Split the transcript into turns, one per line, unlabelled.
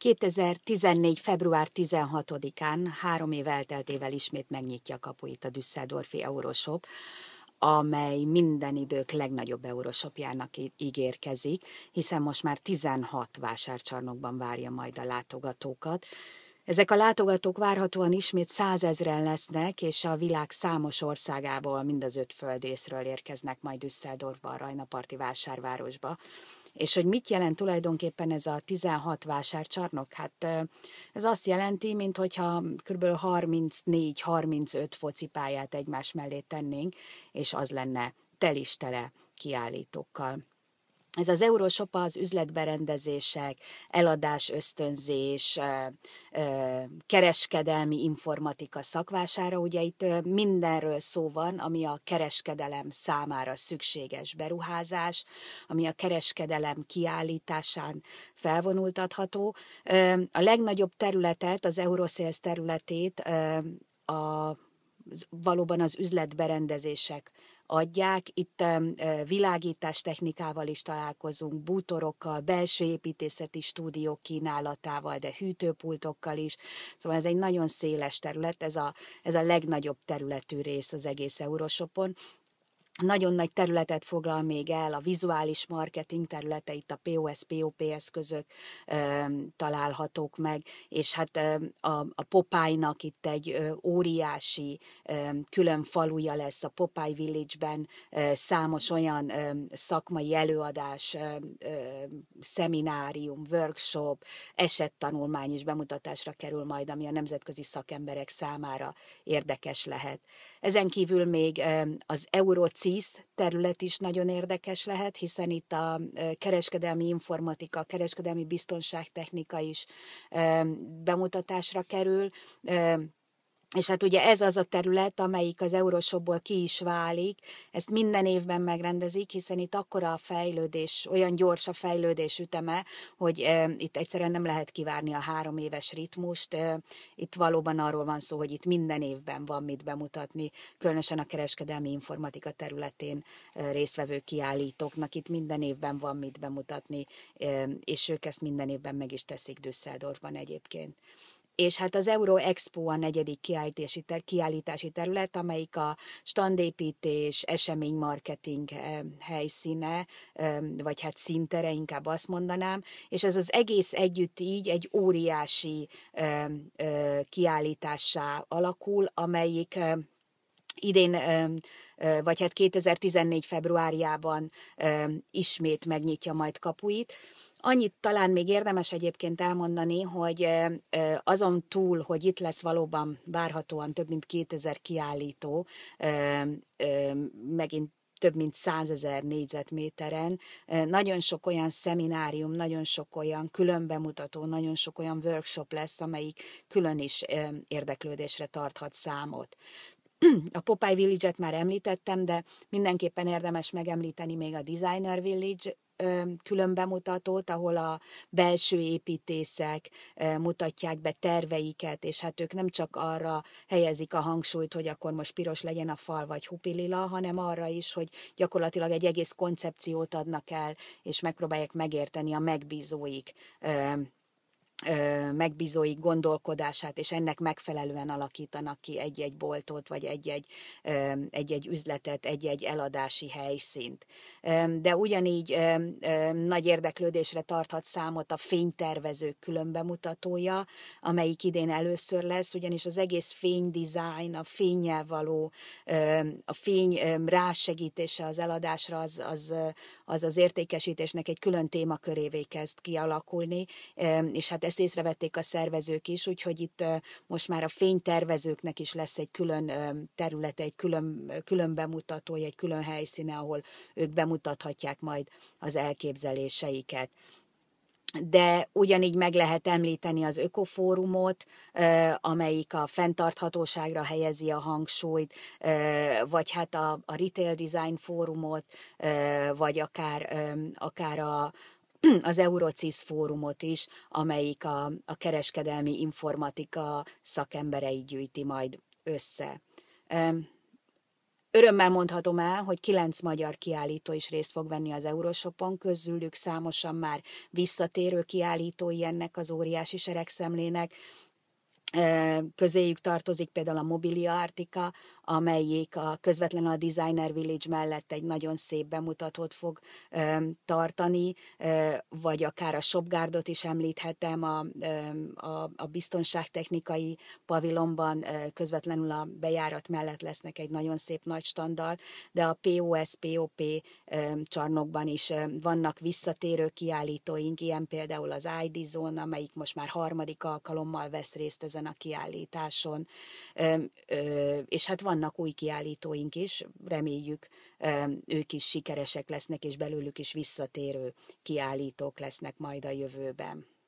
2014. február 16-án, három év elteltével ismét megnyitja kapuit a Düsseldorfi Euroshop, amely minden idők legnagyobb eurosopjának ígérkezik, hiszen most már 16 vásárcsarnokban várja majd a látogatókat. Ezek a látogatók várhatóan ismét százezren lesznek, és a világ számos országából, mind az öt földészről érkeznek majd Düsseldorfba, a Rajnaparti vásárvárosba, és hogy mit jelent tulajdonképpen ez a 16 vásárcsarnok? Hát ez azt jelenti, mint hogyha kb. 34-35 focipályát egymás mellé tennénk, és az lenne telistele kiállítókkal ez az Eurósopa az üzletberendezések, eladás ösztönzés, kereskedelmi informatika szakvására, ugye itt mindenről szó van, ami a kereskedelem számára szükséges beruházás, ami a kereskedelem kiállításán felvonultatható. A legnagyobb területet, az Eurosales területét a valóban az üzletberendezések adják. Itt világítás technikával is találkozunk, bútorokkal, belső építészeti stúdiók kínálatával, de hűtőpultokkal is. Szóval ez egy nagyon széles terület, ez a, ez a legnagyobb területű rész az egész Eurosopon, nagyon nagy területet foglal még el, a vizuális marketing területe, itt a POS, POP eszközök ö, találhatók meg, és hát ö, a, a popeye itt egy ö, óriási ö, külön faluja lesz a Popáj Village-ben, ö, számos olyan ö, szakmai előadás, ö, ö, szeminárium, workshop, esettanulmány is bemutatásra kerül majd, ami a nemzetközi szakemberek számára érdekes lehet. Ezen kívül még ö, az Eurocin CISZ terület is nagyon érdekes lehet, hiszen itt a kereskedelmi informatika, kereskedelmi biztonságtechnika is bemutatásra kerül, és hát ugye ez az a terület, amelyik az eurósokból ki is válik, ezt minden évben megrendezik, hiszen itt akkora a fejlődés, olyan gyors a fejlődés üteme, hogy e, itt egyszerűen nem lehet kivárni a három éves ritmust. E, itt valóban arról van szó, hogy itt minden évben van mit bemutatni, különösen a kereskedelmi informatika területén e, résztvevő kiállítóknak itt minden évben van mit bemutatni, e, és ők ezt minden évben meg is teszik Düsseldorfban egyébként és hát az Euro Expo a negyedik kiállítási, ter- kiállítási terület, amelyik a standépítés, eseménymarketing eh, helyszíne, eh, vagy hát szintere, inkább azt mondanám, és ez az egész együtt így egy óriási eh, kiállítássá alakul, amelyik idén vagy hát 2014 februárjában ismét megnyitja majd kapuit. Annyit talán még érdemes egyébként elmondani, hogy azon túl, hogy itt lesz valóban várhatóan több mint 2000 kiállító, megint több mint százezer négyzetméteren. Nagyon sok olyan szeminárium, nagyon sok olyan különbemutató, nagyon sok olyan workshop lesz, amelyik külön is érdeklődésre tarthat számot a Popeye Village-et már említettem, de mindenképpen érdemes megemlíteni még a Designer Village különbemutatót, ahol a belső építészek mutatják be terveiket, és hát ők nem csak arra helyezik a hangsúlyt, hogy akkor most piros legyen a fal, vagy hupilila, hanem arra is, hogy gyakorlatilag egy egész koncepciót adnak el, és megpróbálják megérteni a megbízóik megbízói gondolkodását, és ennek megfelelően alakítanak ki egy-egy boltot, vagy egy-egy, egy-egy üzletet, egy-egy eladási helyszínt. De ugyanígy nagy érdeklődésre tarthat számot a fénytervezők különbemutatója, amelyik idén először lesz, ugyanis az egész fénydizájn, a fényjel való, a fény rásegítése az eladásra, az az, az, az értékesítésnek egy külön témakörévé kezd kialakulni, és hát ezt észrevették a szervezők is, úgyhogy itt most már a fénytervezőknek is lesz egy külön területe, egy külön, külön bemutatója, egy külön helyszíne, ahol ők bemutathatják majd az elképzeléseiket de ugyanígy meg lehet említeni az ökofórumot, amelyik a fenntarthatóságra helyezi a hangsúlyt, vagy hát a, a retail design fórumot, vagy akár, akár a, az Eurocis fórumot is, amelyik a, a kereskedelmi informatika szakemberei gyűjti majd össze. Örömmel mondhatom el, hogy kilenc magyar kiállító is részt fog venni az Euroshopon, közülük számosan már visszatérő kiállítói ennek az óriási seregszemlének, Közéjük tartozik például a Mobilia Artica, amelyik a közvetlen a Designer Village mellett egy nagyon szép bemutatót fog tartani, vagy akár a Shopgárdot is említhetem, a, a, a biztonságtechnikai pavilonban közvetlenül a bejárat mellett lesznek egy nagyon szép nagy standal, de a POS, POP csarnokban is vannak visszatérő kiállítóink, ilyen például az ID Zone, amelyik most már harmadik alkalommal vesz részt ezen ezen a kiállításon. És hát vannak új kiállítóink is, reméljük ők is sikeresek lesznek, és belőlük is visszatérő kiállítók lesznek majd a jövőben.